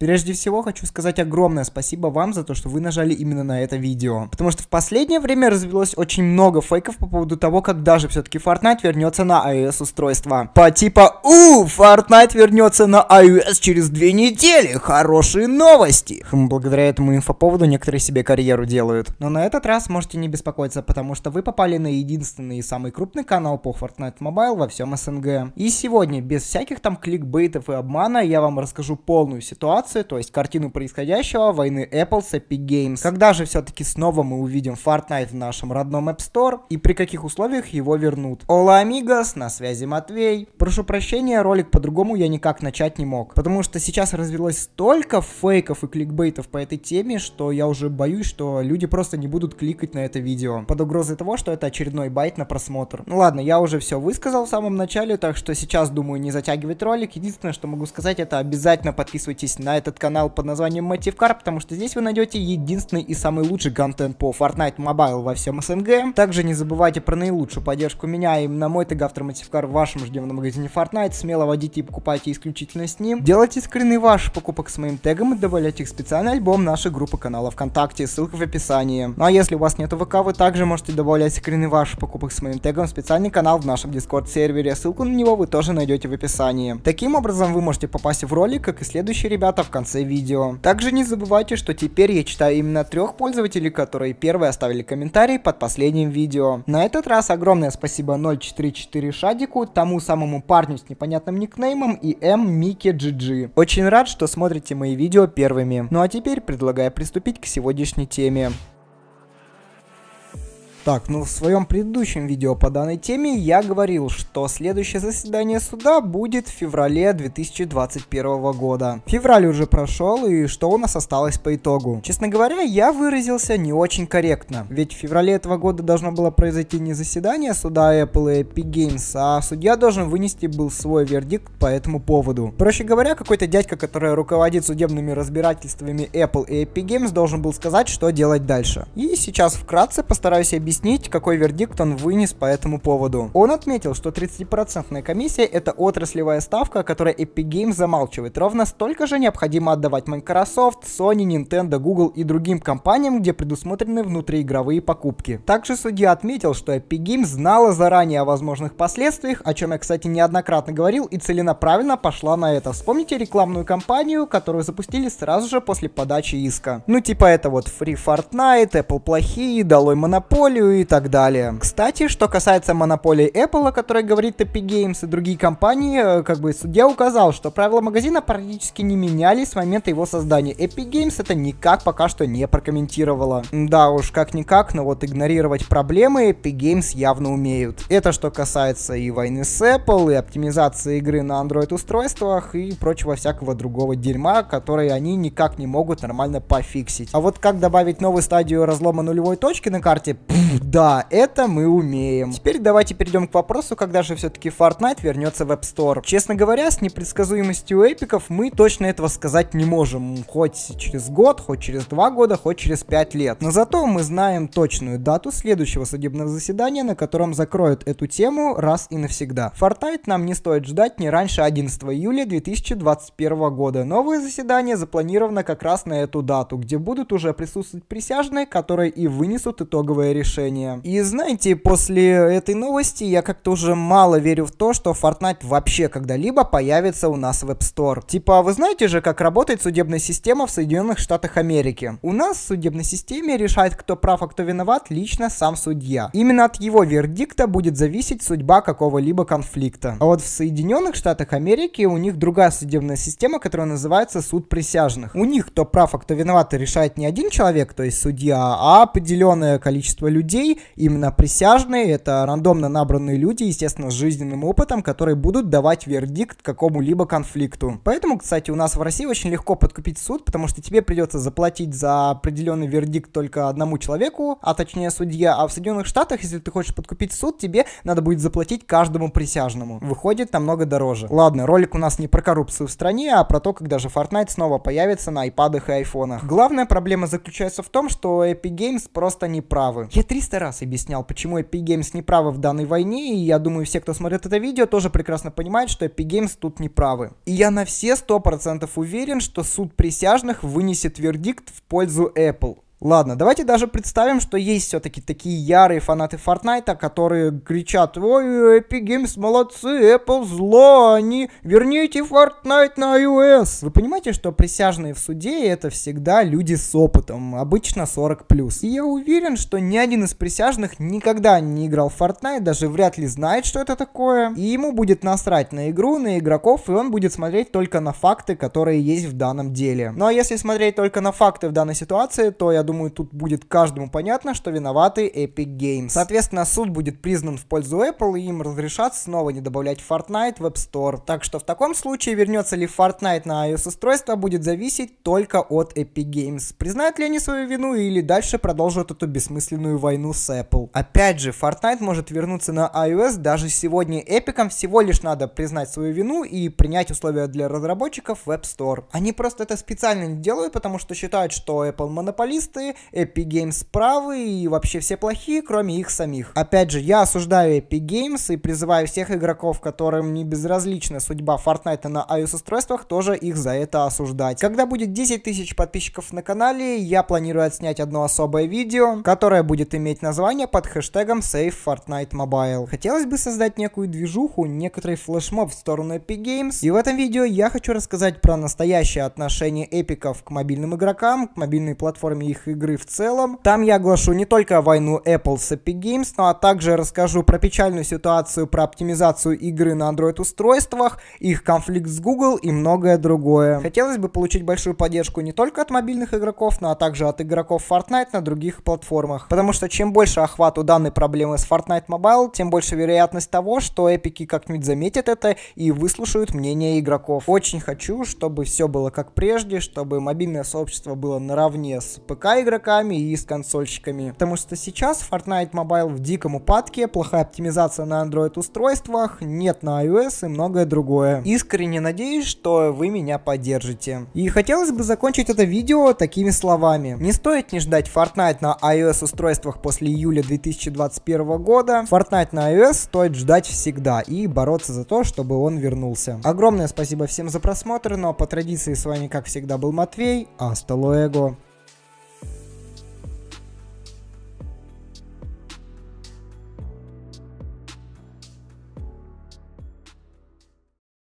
Прежде всего хочу сказать огромное спасибо вам за то, что вы нажали именно на это видео. Потому что в последнее время развелось очень много фейков по поводу того, когда же все-таки Fortnite вернется на iOS устройства. По типа «У, Fortnite вернется на iOS через две недели! Хорошие новости!» хм, Благодаря этому инфоповоду некоторые себе карьеру делают. Но на этот раз можете не беспокоиться, потому что вы попали на единственный и самый крупный канал по Fortnite Mobile во всем СНГ. И сегодня, без всяких там кликбейтов и обмана, я вам расскажу полную ситуацию ситуации, то есть картину происходящего, войны Apple с Epic Games. Когда же все-таки снова мы увидим Fortnite в нашем родном App Store и при каких условиях его вернут? Ола Амигос, на связи Матвей. Прошу прощения, ролик по-другому я никак начать не мог, потому что сейчас развелось столько фейков и кликбейтов по этой теме, что я уже боюсь, что люди просто не будут кликать на это видео, под угрозой того, что это очередной байт на просмотр. Ну ладно, я уже все высказал в самом начале, так что сейчас думаю не затягивать ролик. Единственное, что могу сказать, это обязательно подписывайтесь на этот канал под названием Мотивкар, потому что здесь вы найдете единственный и самый лучший контент по Fortnite Mobile во всем СНГ. Также не забывайте про наилучшую поддержку меня и на мой тег автор Мотив в вашем ждемном магазине Fortnite. Смело водите и покупайте исключительно с ним. Делайте скрины ваших покупок с моим тегом и добавляйте их в специальный альбом нашей группы канала ВКонтакте, ссылка в описании. Ну а если у вас нет ВК, вы также можете добавлять скрины ваших покупок с моим тегом в специальный канал в нашем дискорд сервере, ссылку на него вы тоже найдете в описании. Таким образом вы можете попасть в ролик, как и следующие ребята в конце видео. Также не забывайте, что теперь я читаю именно трех пользователей, которые первые оставили комментарий под последним видео. На этот раз огромное спасибо 044 Шадику, тому самому парню с непонятным никнеймом и М Микки GG. Очень рад, что смотрите мои видео первыми. Ну а теперь предлагаю приступить к сегодняшней теме. Так, ну в своем предыдущем видео по данной теме я говорил, что следующее заседание суда будет в феврале 2021 года. Февраль уже прошел и что у нас осталось по итогу? Честно говоря, я выразился не очень корректно, ведь в феврале этого года должно было произойти не заседание суда Apple и Epic Games, а судья должен вынести был свой вердикт по этому поводу. Проще говоря, какой-то дядька, который руководит судебными разбирательствами Apple и Epic Games, должен был сказать, что делать дальше. И сейчас вкратце постараюсь объяснить объяснить, какой вердикт он вынес по этому поводу. Он отметил, что 30% комиссия это отраслевая ставка, которую Epic Games замалчивает. Ровно столько же необходимо отдавать Microsoft, Sony, Nintendo, Google и другим компаниям, где предусмотрены внутриигровые покупки. Также судья отметил, что Epic Games знала заранее о возможных последствиях, о чем я, кстати, неоднократно говорил и целенаправленно пошла на это. Вспомните рекламную кампанию, которую запустили сразу же после подачи иска. Ну типа это вот Free Fortnite, Apple плохие, долой монополию, Китаю и так далее. Кстати, что касается монополии Apple, о которой говорит Epic Games и другие компании, э, как бы судья указал, что правила магазина практически не менялись с момента его создания. Epic Games это никак пока что не прокомментировала. Да уж, как-никак, но вот игнорировать проблемы Epic Games явно умеют. Это что касается и войны с Apple, и оптимизации игры на Android-устройствах, и прочего всякого другого дерьма, которые они никак не могут нормально пофиксить. А вот как добавить новую стадию разлома нулевой точки на карте? Пфф, да, это мы умеем. Теперь давайте перейдем к вопросу, когда же все-таки Fortnite вернется в App Store. Честно говоря, с непредсказуемостью эпиков мы точно этого сказать не можем. Хоть через год, хоть через два года, хоть через пять лет. Но зато мы знаем точную дату следующего судебного заседания, на котором закроют эту тему раз и навсегда. Fortnite нам не стоит ждать не раньше 11 июля 2021 года. Новое заседание запланировано как раз на эту дату, где будут уже присутствовать присяжные, которые и вынесут итоговое решение решение. И знаете, после этой новости я как-то уже мало верю в то, что Fortnite вообще когда-либо появится у нас в App Store. Типа, а вы знаете же, как работает судебная система в Соединенных Штатах Америки? У нас в судебной системе решает, кто прав, а кто виноват, лично сам судья. Именно от его вердикта будет зависеть судьба какого-либо конфликта. А вот в Соединенных Штатах Америки у них другая судебная система, которая называется суд присяжных. У них кто прав, а кто виноват, решает не один человек, то есть судья, а определенное количество людей, людей, именно присяжные, это рандомно набранные люди, естественно, с жизненным опытом, которые будут давать вердикт какому-либо конфликту. Поэтому, кстати, у нас в России очень легко подкупить суд, потому что тебе придется заплатить за определенный вердикт только одному человеку, а точнее судья, а в Соединенных Штатах, если ты хочешь подкупить суд, тебе надо будет заплатить каждому присяжному. Выходит намного дороже. Ладно, ролик у нас не про коррупцию в стране, а про то, как даже Fortnite снова появится на iPad и айфонах. Главная проблема заключается в том, что Epic Games просто не правы. Я три 300 раз объяснял, почему Epic Games не правы в данной войне, и я думаю, все, кто смотрит это видео, тоже прекрасно понимают, что Epic Games тут не правы. И я на все 100% уверен, что суд присяжных вынесет вердикт в пользу Apple. Ладно, давайте даже представим, что есть все-таки такие ярые фанаты Fortnite, которые кричат, ой, Epic Games молодцы, Apple зло, они, верните Fortnite на iOS. Вы понимаете, что присяжные в суде это всегда люди с опытом, обычно 40+. И я уверен, что ни один из присяжных никогда не играл в Fortnite, даже вряд ли знает, что это такое. И ему будет насрать на игру, на игроков, и он будет смотреть только на факты, которые есть в данном деле. Ну а если смотреть только на факты в данной ситуации, то я думаю, думаю, тут будет каждому понятно, что виноваты Epic Games. Соответственно, суд будет признан в пользу Apple, и им разрешат снова не добавлять Fortnite в App Store. Так что в таком случае вернется ли Fortnite на iOS-устройство будет зависеть только от Epic Games. Признают ли они свою вину или дальше продолжат эту бессмысленную войну с Apple. Опять же, Fortnite может вернуться на iOS даже сегодня Epic, всего лишь надо признать свою вину и принять условия для разработчиков в App Store. Они просто это специально не делают, потому что считают, что Apple монополист, эгоисты, Epic Games правы и вообще все плохие, кроме их самих. Опять же, я осуждаю Epic Games и призываю всех игроков, которым не безразлична судьба Fortnite на iOS-устройствах, тоже их за это осуждать. Когда будет 10 тысяч подписчиков на канале, я планирую отснять одно особое видео, которое будет иметь название под хэштегом Save Fortnite Mobile. Хотелось бы создать некую движуху, некоторый флешмоб в сторону Epic Games, и в этом видео я хочу рассказать про настоящее отношение эпиков к мобильным игрокам, к мобильной платформе их их игры в целом. Там я оглашу не только войну Apple с Epic Games, но а также расскажу про печальную ситуацию, про оптимизацию игры на Android-устройствах, их конфликт с Google и многое другое. Хотелось бы получить большую поддержку не только от мобильных игроков, но а также от игроков Fortnite на других платформах. Потому что чем больше охвату данной проблемы с Fortnite Mobile, тем больше вероятность того, что эпики как-нибудь заметят это и выслушают мнение игроков. Очень хочу, чтобы все было как прежде, чтобы мобильное сообщество было наравне с ПК игроками и с консольщиками. Потому что сейчас Fortnite Mobile в диком упадке, плохая оптимизация на Android устройствах, нет на iOS и многое другое. Искренне надеюсь, что вы меня поддержите. И хотелось бы закончить это видео такими словами. Не стоит не ждать Fortnite на iOS устройствах после июля 2021 года. Fortnite на iOS стоит ждать всегда и бороться за то, чтобы он вернулся. Огромное спасибо всем за просмотр, но по традиции с вами как всегда был Матвей, а стало эго.